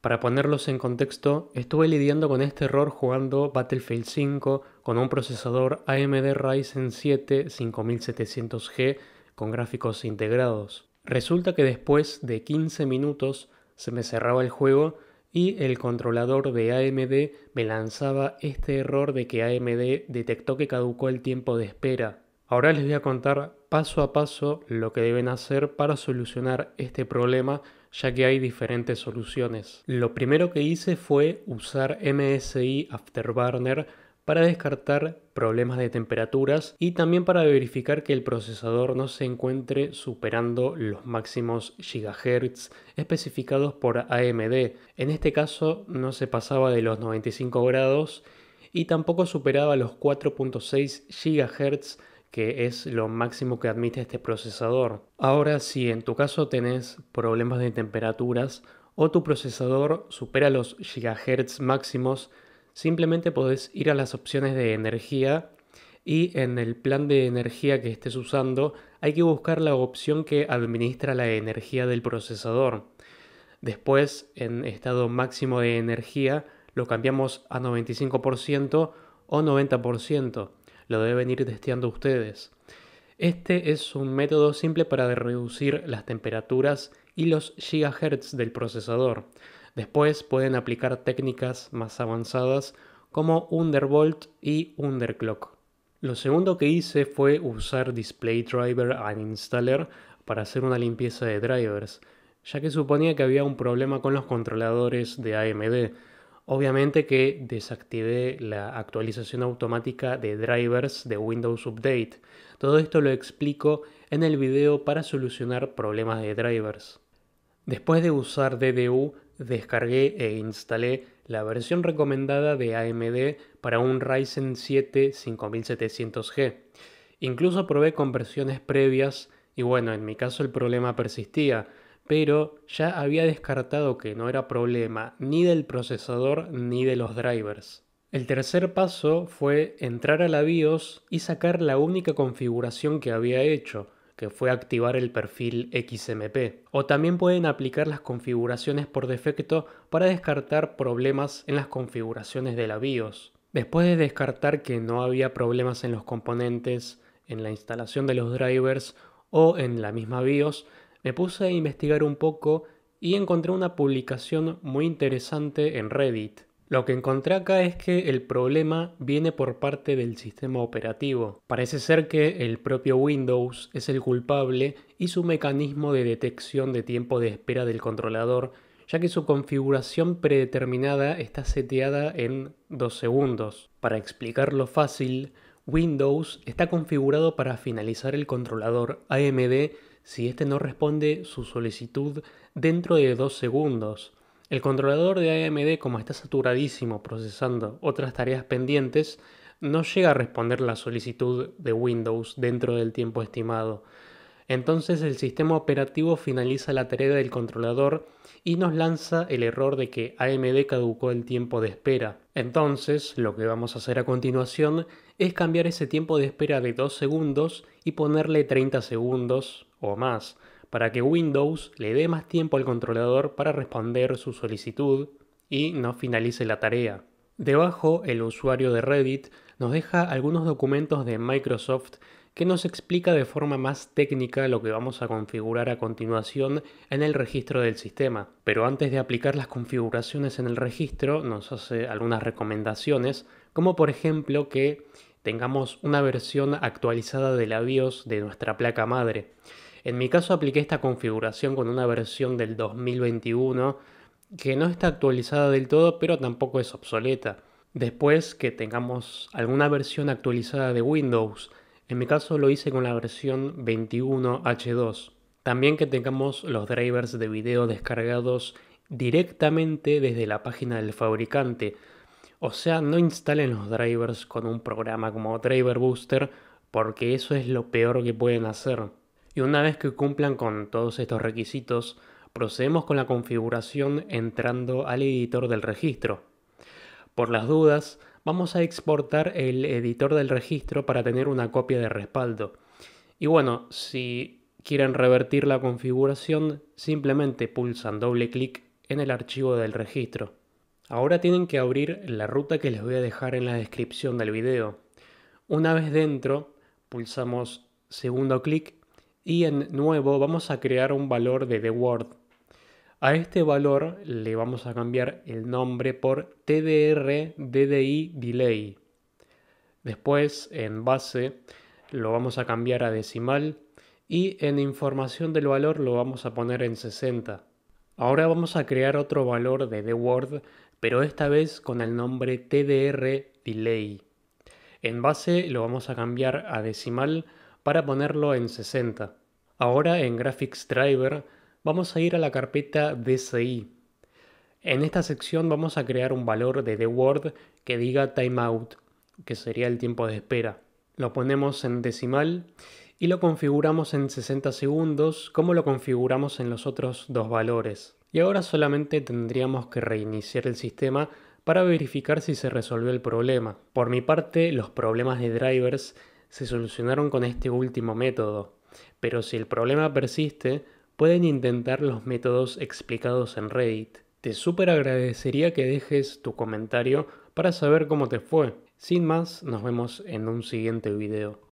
Para ponerlos en contexto, estuve lidiando con este error jugando Battlefield 5 con un procesador AMD Ryzen 7 5700G con gráficos integrados. Resulta que después de 15 minutos se me cerraba el juego y el controlador de AMD me lanzaba este error de que AMD detectó que caducó el tiempo de espera. Ahora les voy a contar paso a paso lo que deben hacer para solucionar este problema ya que hay diferentes soluciones. Lo primero que hice fue usar MSI Afterburner para descartar problemas de temperaturas y también para verificar que el procesador no se encuentre superando los máximos gigahertz especificados por AMD. En este caso no se pasaba de los 95 grados y tampoco superaba los 4.6 gigahertz que es lo máximo que admite este procesador. Ahora, si en tu caso tenés problemas de temperaturas o tu procesador supera los gigahertz máximos, simplemente podés ir a las opciones de energía y en el plan de energía que estés usando hay que buscar la opción que administra la energía del procesador. Después, en estado máximo de energía, lo cambiamos a 95% o 90% lo deben ir testeando ustedes. Este es un método simple para reducir las temperaturas y los gigahertz del procesador. Después pueden aplicar técnicas más avanzadas como undervolt y underclock. Lo segundo que hice fue usar display driver and installer para hacer una limpieza de drivers, ya que suponía que había un problema con los controladores de AMD, Obviamente que desactivé la actualización automática de drivers de Windows Update. Todo esto lo explico en el video para solucionar problemas de drivers. Después de usar DDU, descargué e instalé la versión recomendada de AMD para un Ryzen 7 5700G. Incluso probé con versiones previas y bueno, en mi caso el problema persistía, pero ya había descartado que no era problema ni del procesador ni de los drivers. El tercer paso fue entrar a la BIOS y sacar la única configuración que había hecho, que fue activar el perfil XMP. O también pueden aplicar las configuraciones por defecto para descartar problemas en las configuraciones de la BIOS. Después de descartar que no había problemas en los componentes, en la instalación de los drivers o en la misma BIOS, me puse a investigar un poco y encontré una publicación muy interesante en Reddit. Lo que encontré acá es que el problema viene por parte del sistema operativo. Parece ser que el propio Windows es el culpable y su mecanismo de detección de tiempo de espera del controlador, ya que su configuración predeterminada está seteada en 2 segundos. Para explicarlo fácil, Windows está configurado para finalizar el controlador AMD si este no responde su solicitud dentro de dos segundos. El controlador de AMD, como está saturadísimo procesando otras tareas pendientes, no llega a responder la solicitud de Windows dentro del tiempo estimado. Entonces el sistema operativo finaliza la tarea del controlador y nos lanza el error de que AMD caducó el tiempo de espera. Entonces, lo que vamos a hacer a continuación es cambiar ese tiempo de espera de 2 segundos y ponerle 30 segundos o más, para que Windows le dé más tiempo al controlador para responder su solicitud y no finalice la tarea. Debajo, el usuario de Reddit nos deja algunos documentos de Microsoft que nos explica de forma más técnica lo que vamos a configurar a continuación en el registro del sistema. Pero antes de aplicar las configuraciones en el registro, nos hace algunas recomendaciones, como por ejemplo que tengamos una versión actualizada de la BIOS de nuestra placa madre. En mi caso apliqué esta configuración con una versión del 2021 que no está actualizada del todo, pero tampoco es obsoleta. Después que tengamos alguna versión actualizada de Windows, en mi caso lo hice con la versión 21H2. También que tengamos los drivers de video descargados directamente desde la página del fabricante, o sea, no instalen los drivers con un programa como Driver Booster porque eso es lo peor que pueden hacer. Y una vez que cumplan con todos estos requisitos, procedemos con la configuración entrando al editor del registro. Por las dudas, vamos a exportar el editor del registro para tener una copia de respaldo. Y bueno, si quieren revertir la configuración, simplemente pulsan doble clic en el archivo del registro. Ahora tienen que abrir la ruta que les voy a dejar en la descripción del video. Una vez dentro, pulsamos segundo clic y en nuevo vamos a crear un valor de The Word. A este valor le vamos a cambiar el nombre por TDR DDI Delay. Después en base lo vamos a cambiar a decimal y en información del valor lo vamos a poner en 60. Ahora vamos a crear otro valor de The Word pero esta vez con el nombre TDR Delay. En base lo vamos a cambiar a decimal para ponerlo en 60. Ahora en Graphics Driver vamos a ir a la carpeta DCI. En esta sección vamos a crear un valor de The Word que diga timeout, que sería el tiempo de espera. Lo ponemos en decimal y lo configuramos en 60 segundos como lo configuramos en los otros dos valores. Y ahora solamente tendríamos que reiniciar el sistema para verificar si se resolvió el problema. Por mi parte, los problemas de drivers se solucionaron con este último método, pero si el problema persiste, pueden intentar los métodos explicados en Reddit. Te súper agradecería que dejes tu comentario para saber cómo te fue. Sin más, nos vemos en un siguiente video.